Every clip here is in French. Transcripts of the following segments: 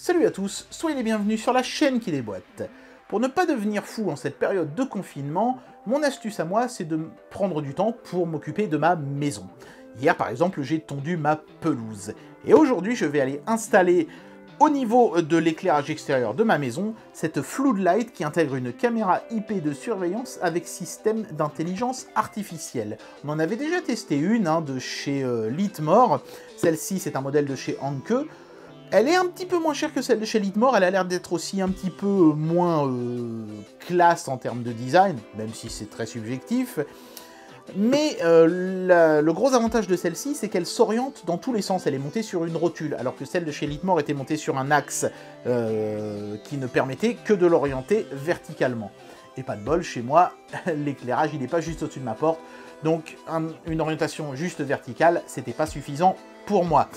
Salut à tous, soyez les bienvenus sur la chaîne qui déboîte Pour ne pas devenir fou en cette période de confinement, mon astuce à moi, c'est de prendre du temps pour m'occuper de ma maison. Hier, par exemple, j'ai tondu ma pelouse. Et aujourd'hui, je vais aller installer au niveau de l'éclairage extérieur de ma maison, cette floodlight qui intègre une caméra IP de surveillance avec système d'intelligence artificielle. On en avait déjà testé une hein, de chez euh, Litmore, celle-ci c'est un modèle de chez Anke, elle est un petit peu moins chère que celle de chez litmore elle a l'air d'être aussi un petit peu euh, moins euh, classe en termes de design, même si c'est très subjectif. Mais euh, le gros avantage de celle-ci, c'est qu'elle s'oriente dans tous les sens. Elle est montée sur une rotule, alors que celle de chez Litmore était montée sur un axe qui ne permettait que de l'orienter verticalement. Et pas de bol, chez moi, l'éclairage, il n'est pas juste au-dessus de ma porte. Donc, une orientation juste verticale, c'était pas suffisant pour moi.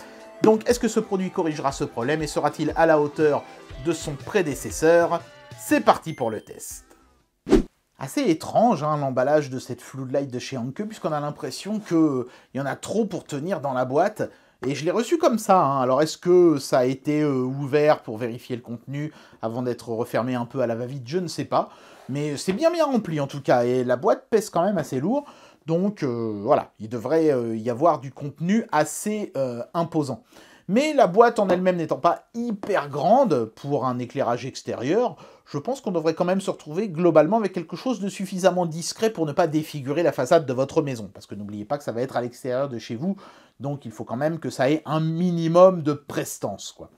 Donc est-ce que ce produit corrigera ce problème et sera-t-il à la hauteur de son prédécesseur C'est parti pour le test Assez étrange hein, l'emballage de cette Light de chez Anke, puisqu'on a l'impression qu'il euh, y en a trop pour tenir dans la boîte. Et je l'ai reçu comme ça. Hein. Alors est-ce que ça a été euh, ouvert pour vérifier le contenu avant d'être refermé un peu à la va-vite Je ne sais pas. Mais c'est bien bien rempli en tout cas. Et la boîte pèse quand même assez lourd. Donc euh, voilà, il devrait euh, y avoir du contenu assez euh, imposant. Mais la boîte en elle-même n'étant pas hyper grande pour un éclairage extérieur, je pense qu'on devrait quand même se retrouver globalement avec quelque chose de suffisamment discret pour ne pas défigurer la façade de votre maison. Parce que n'oubliez pas que ça va être à l'extérieur de chez vous, donc il faut quand même que ça ait un minimum de prestance. Quoi.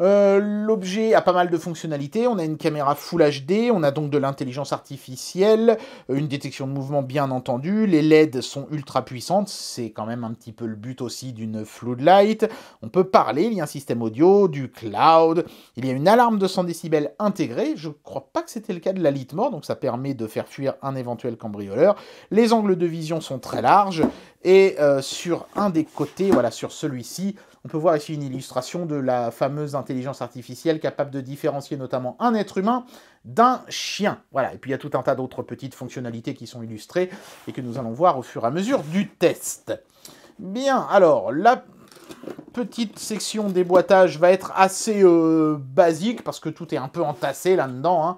Euh, l'objet a pas mal de fonctionnalités. On a une caméra Full HD, on a donc de l'intelligence artificielle, euh, une détection de mouvement bien entendu. Les LED sont ultra puissantes, c'est quand même un petit peu le but aussi d'une floodlight. On peut parler, il y a un système audio, du cloud, il y a une alarme de 100 décibels intégrée. Je crois pas que c'était le cas de la Litmore, donc ça permet de faire fuir un éventuel cambrioleur. Les angles de vision sont très larges et euh, sur un des côtés, voilà, sur celui-ci, on peut voir ici une illustration de la fameuse intelligence artificielle capable de différencier notamment un être humain d'un chien. Voilà, et puis il y a tout un tas d'autres petites fonctionnalités qui sont illustrées et que nous allons voir au fur et à mesure du test. Bien, alors, la petite section déboîtage va être assez euh, basique parce que tout est un peu entassé là-dedans. Hein.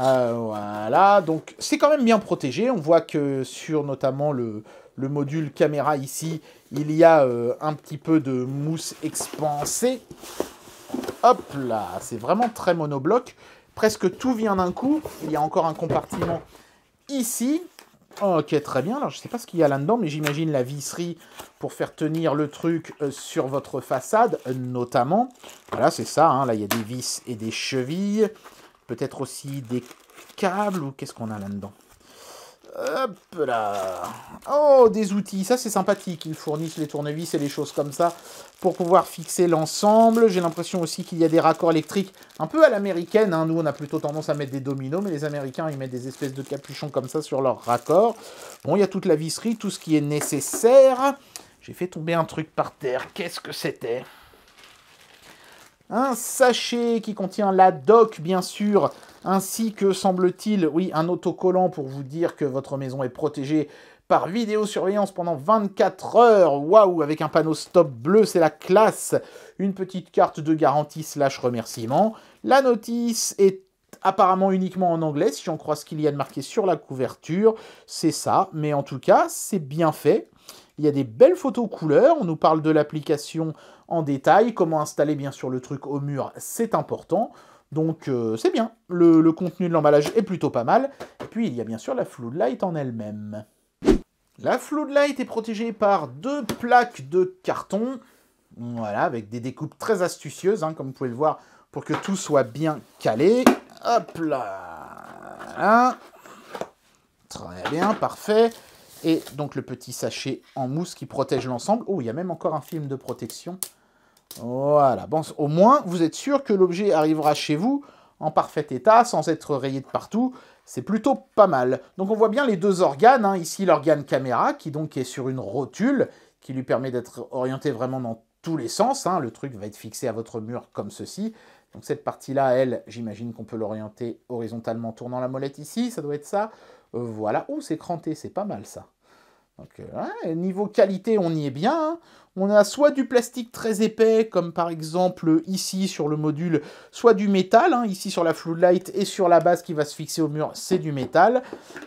Euh, voilà, donc c'est quand même bien protégé. On voit que sur notamment le, le module caméra ici, il y a euh, un petit peu de mousse expansée. Hop là, c'est vraiment très monobloc. Presque tout vient d'un coup. Il y a encore un compartiment ici. Ok, très bien. Alors, je ne sais pas ce qu'il y a là-dedans, mais j'imagine la visserie pour faire tenir le truc euh, sur votre façade, notamment. Voilà, c'est ça. Hein. Là, il y a des vis et des chevilles. Peut-être aussi des câbles ou qu'est-ce qu'on a là-dedans Hop là Oh, des outils, ça c'est sympathique, ils fournissent les tournevis et les choses comme ça pour pouvoir fixer l'ensemble. J'ai l'impression aussi qu'il y a des raccords électriques un peu à l'américaine, hein. nous on a plutôt tendance à mettre des dominos, mais les Américains ils mettent des espèces de capuchons comme ça sur leurs raccords. Bon, il y a toute la visserie, tout ce qui est nécessaire. J'ai fait tomber un truc par terre, qu'est-ce que c'était un sachet qui contient la doc, bien sûr, ainsi que, semble-t-il, oui, un autocollant pour vous dire que votre maison est protégée par vidéosurveillance pendant 24 heures. Waouh, avec un panneau stop bleu, c'est la classe. Une petite carte de garantie slash remerciement. La notice est apparemment uniquement en anglais, si j'en crois ce qu'il y a de marqué sur la couverture. C'est ça, mais en tout cas, c'est bien fait. Il y a des belles photos couleurs. On nous parle de l'application en détail. Comment installer bien sûr le truc au mur, c'est important. Donc euh, c'est bien, le, contenu de l'emballage est plutôt pas mal. Et puis il y a bien sûr la Floodlight en elle-même. La Floodlight est protégée par deux plaques de carton, voilà, avec des découpes très astucieuses, hein, comme vous pouvez le voir, pour que tout soit bien calé. Hop là Très bien, parfait. Et donc le petit sachet en mousse qui protège l'ensemble. Oh, il y a même encore un film de protection. Voilà, bon, au moins vous êtes sûr que l'objet arrivera chez vous en parfait état, sans être rayé de partout. C'est plutôt pas mal. Donc on voit bien les deux organes, hein. ici l'organe caméra qui donc est sur une rotule qui lui permet d'être orienté vraiment dans tous les sens. Hein. Le truc va être fixé à votre mur comme ceci. Donc cette partie-là, elle, j'imagine qu'on peut l'orienter horizontalement tournant la molette ici, ça doit être ça. Euh, voilà, oh c'est cranté, c'est pas mal ça. Donc, niveau qualité, on y est bien. Hein. On a soit du plastique très épais, comme par exemple ici sur le module, soit du métal, hein, ici sur la Floodlight et sur la base qui va se fixer au mur, c'est du métal.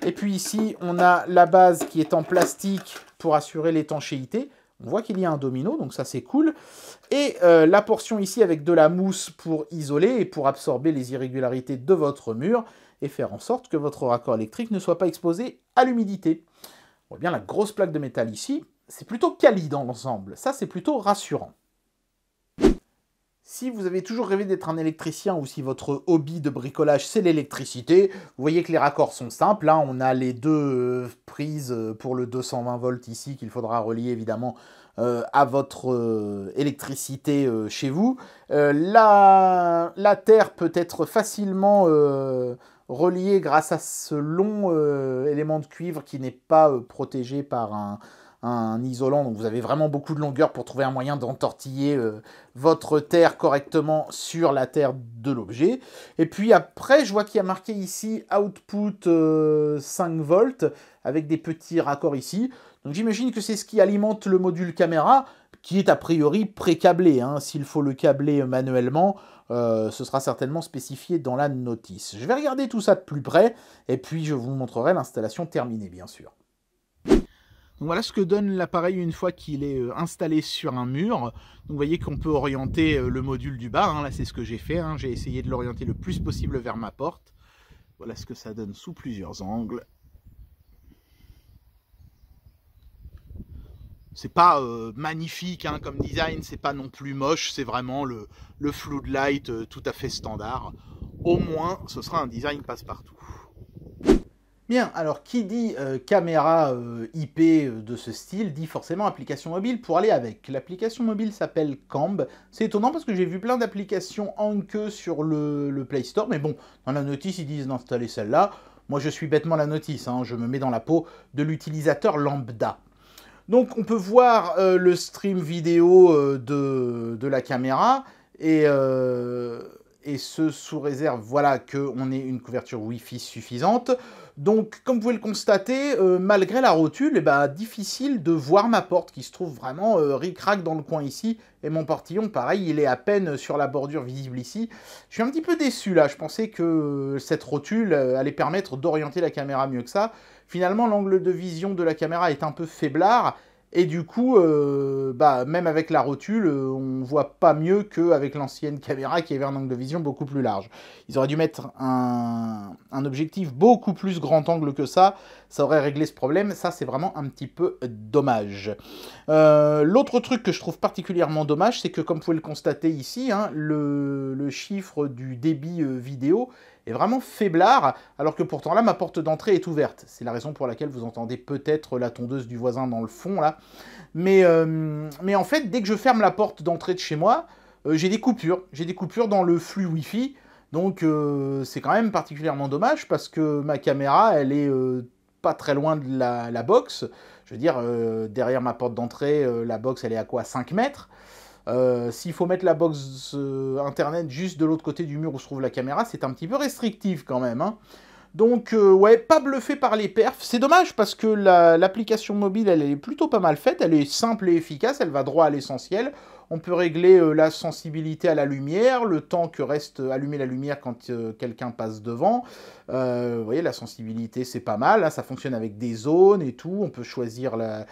Et puis ici, on a la base qui est en plastique pour assurer l'étanchéité. On voit qu'il y a un domino, donc ça c'est cool. Et euh, la portion ici avec de la mousse pour isoler et pour absorber les irrégularités de votre mur et faire en sorte que votre raccord électrique ne soit pas exposé à l'humidité. Eh bien la grosse plaque de métal ici, c'est plutôt quali dans l'ensemble. Ça, c'est plutôt rassurant. Si vous avez toujours rêvé d'être un électricien ou si votre hobby de bricolage c'est l'électricité, vous voyez que les raccords sont simples. Hein. On a les deux euh, prises euh, pour le 220 volts ici qu'il faudra relier évidemment euh, à votre électricité chez vous. la... terre peut être facilement relié grâce à ce long euh, élément de cuivre qui n'est pas euh, protégé par un, isolant. Donc vous avez vraiment beaucoup de longueur pour trouver un moyen d'entortiller euh, votre terre correctement sur la terre de l'objet. Et puis après, je vois qu'il y a marqué ici output 5 volts avec des petits raccords ici. Donc j'imagine que c'est ce qui alimente le module caméra qui est a priori pré-câblé. Hein. S'il faut le câbler manuellement, euh, ce sera certainement spécifié dans la notice. Je vais regarder tout ça de plus près, et puis je vous montrerai l'installation terminée, bien sûr. voilà ce que donne l'appareil une fois qu'il est euh, installé sur un mur. vous voyez qu'on peut orienter euh, le module du bas, hein. là c'est ce que j'ai fait, hein. j'ai essayé de l'orienter le plus possible vers ma porte. Voilà ce que ça donne sous plusieurs angles. c'est pas euh, magnifique hein, comme design, c'est pas non plus moche, c'est vraiment le, le light euh, tout à fait standard. Au moins, ce sera un design passe-partout. Bien, alors qui dit euh, caméra IP de ce style dit forcément application mobile pour aller avec. L'application mobile s'appelle Camb. C'est étonnant parce que j'ai vu plein d'applications en queue sur le, Play Store, mais bon, dans la notice ils disent d'installer celle-là. Moi, je suis bêtement la notice, hein, je me mets dans la peau de l'utilisateur lambda. Donc on peut voir euh, le stream vidéo euh, de, la caméra et, euh, et ce sous réserve voilà qu'on ait une couverture Wi-Fi suffisante. Donc, comme vous pouvez le constater, euh, malgré la rotule, eh ben, difficile de voir ma porte qui se trouve vraiment euh, ric-rac dans le coin ici. Et mon portillon, pareil, il est à peine sur la bordure visible ici. Je suis un petit peu déçu là, je pensais que cette rotule euh, allait permettre d'orienter la caméra mieux que ça. Finalement, l'angle de vision de la caméra est un peu faiblard. Et du coup, euh, bah, même avec la rotule, euh, on voit pas mieux qu'avec l'ancienne caméra qui avait un angle de vision beaucoup plus large. Ils auraient dû mettre un, objectif beaucoup plus grand angle que ça. Ça aurait réglé ce problème. Ça, c'est vraiment un petit peu dommage. Euh, l'autre truc que je trouve particulièrement dommage, c'est que comme vous pouvez le constater ici, hein, le chiffre du débit vidéo est vraiment faiblard, alors que pourtant là, ma porte d'entrée est ouverte. C'est la raison pour laquelle vous entendez peut-être la tondeuse du voisin dans le fond, là. Mais, euh, en fait, dès que je ferme la porte d'entrée de chez moi, euh, j'ai des coupures. J'ai des coupures dans le flux Wi-Fi. Donc euh, c'est quand même particulièrement dommage parce que ma caméra, elle est pas très loin de la, la box. Je veux dire, derrière ma porte d'entrée, la box, elle est à quoi 5 mètres euh, s'il faut mettre la box euh, internet juste de l'autre côté du mur où se trouve la caméra, c'est un petit peu restrictif quand même. Hein. Donc euh, ouais, pas bluffé par les perfs. C'est dommage parce que l'application mobile, elle est plutôt pas mal faite, elle est simple et efficace, elle va droit à l'essentiel. On peut régler euh, la sensibilité à la lumière, le temps que reste allumée la lumière quand euh, quelqu'un passe devant. Euh, vous voyez, la sensibilité, c'est pas mal. Hein, ça fonctionne avec des zones et tout. On peut choisir le,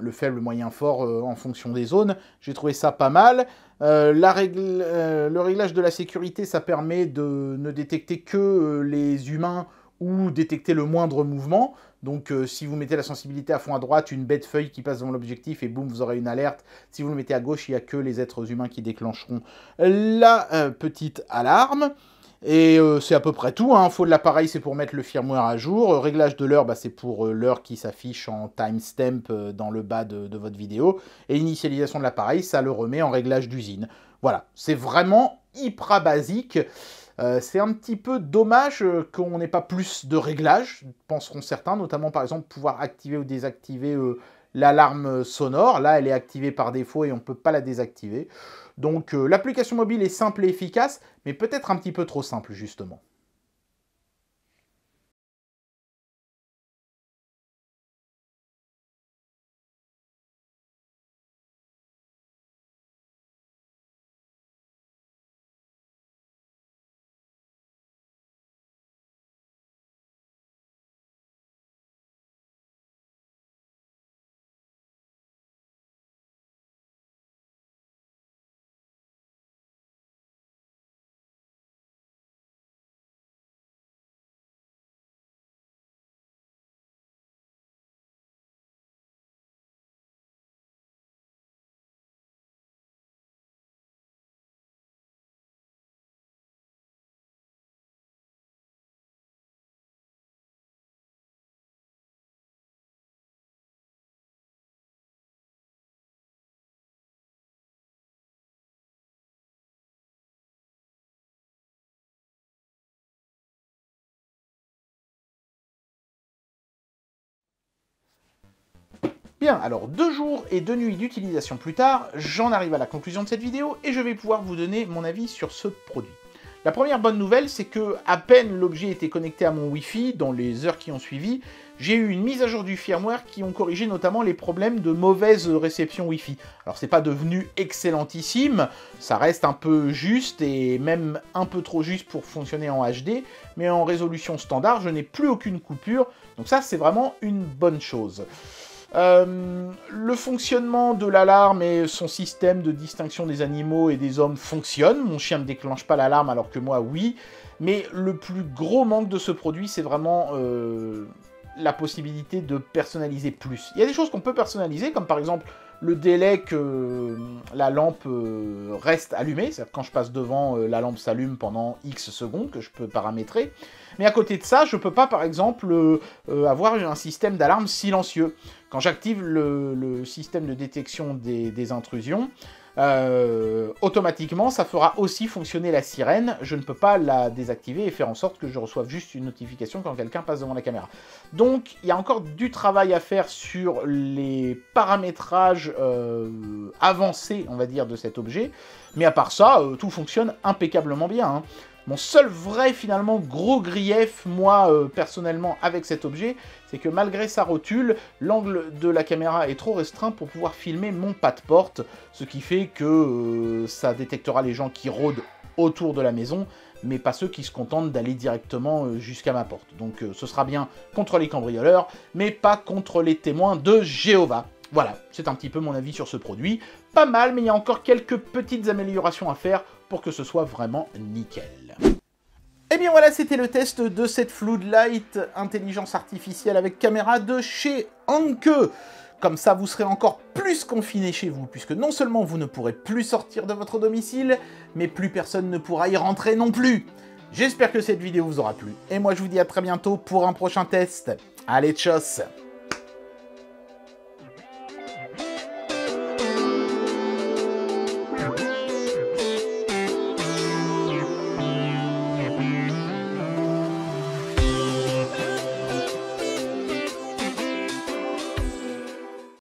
le, faible, moyen, fort en fonction des zones. J'ai trouvé ça pas mal. le réglage de la sécurité, ça permet de ne détecter que les humains ou détecter le moindre mouvement. Donc euh, si vous mettez la sensibilité à fond à droite, une bête feuille qui passe devant l'objectif et boum, vous aurez une alerte. Si vous le mettez à gauche, il n'y a que les êtres humains qui déclencheront la euh, petite alarme. Et euh, c'est à peu près tout. Info hein. de l'appareil, c'est pour mettre le firmware à jour. réglage de l'heure, bah, c'est pour l'heure qui s'affiche en timestamp dans le bas de, votre vidéo. Et initialisation de l'appareil, ça le remet en réglage d'usine. Voilà, c'est vraiment hyper basique. Euh, c'est un petit peu dommage euh, qu'on n'ait pas plus de réglages, penseront certains, notamment par exemple pouvoir activer ou désactiver euh, l'alarme sonore. Là, elle est activée par défaut et on ne peut pas la désactiver. Donc l'application mobile est simple et efficace, mais peut-être un petit peu trop simple justement. Bien, alors deux jours et deux nuits d'utilisation plus tard, j'en arrive à la conclusion de cette vidéo et je vais pouvoir vous donner mon avis sur ce produit. La première bonne nouvelle, c'est que à peine l'objet était connecté à mon Wi-Fi, dans les heures qui ont suivi, j'ai eu une mise à jour du firmware qui ont corrigé notamment les problèmes de mauvaise réception Wi-Fi. Alors c'est pas devenu excellentissime, ça reste un peu juste et même un peu trop juste pour fonctionner en HD, mais en résolution standard, je n'ai plus aucune coupure, donc ça c'est vraiment une bonne chose. Euh, le fonctionnement de l'alarme et son système de distinction des animaux et des hommes fonctionne. Mon chien ne déclenche pas l'alarme alors que moi oui. Mais le plus gros manque de ce produit, c'est vraiment euh, la possibilité de personnaliser plus. Il y a des choses qu'on peut personnaliser, comme par exemple le délai que euh, la lampe euh, reste allumée, c'est-à-dire quand je passe devant, euh, la lampe s'allume pendant X secondes que je peux paramétrer. Mais à côté de ça, je ne peux pas par exemple avoir un système d'alarme silencieux. Quand j'active le, système de détection des intrusions, euh, automatiquement ça fera aussi fonctionner la sirène. Je ne peux pas la désactiver et faire en sorte que je reçoive juste une notification quand quelqu'un passe devant la caméra. Donc il y a encore du travail à faire sur les paramétrages euh, avancés, on va dire, de cet objet. Mais à part ça, euh, tout fonctionne impeccablement bien. Hein. Mon seul vrai, finalement, gros grief, moi, euh, personnellement, avec cet objet, c'est que malgré sa rotule, l'angle de la caméra est trop restreint pour pouvoir filmer mon pas de porte, ce qui fait que euh, ça détectera les gens qui rôdent autour de la maison, mais pas ceux qui se contentent d'aller directement euh, jusqu'à ma porte. Donc ce sera bien contre les cambrioleurs, mais pas contre les témoins de Jéhovah. Voilà, c'est un petit peu mon avis sur ce produit. Pas mal, mais il y a encore quelques petites améliorations à faire pour que ce soit vraiment nickel. Et eh bien voilà, c'était le test de cette Floodlight intelligence artificielle avec caméra de chez Anke. Comme ça, vous serez encore plus confiné chez vous, puisque non seulement vous ne pourrez plus sortir de votre domicile, mais plus personne ne pourra y rentrer non plus. J'espère que cette vidéo vous aura plu, et moi je vous dis à très bientôt pour un prochain test. Allez, tchoss